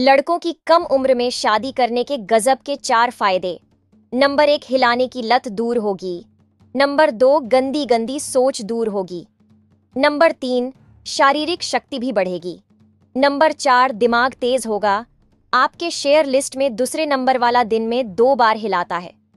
लड़कों की कम उम्र में शादी करने के गजब के चार फायदे नंबर एक हिलाने की लत दूर होगी नंबर दो गंदी गंदी सोच दूर होगी नंबर तीन शारीरिक शक्ति भी बढ़ेगी नंबर चार दिमाग तेज होगा आपके शेयर लिस्ट में दूसरे नंबर वाला दिन में दो बार हिलाता है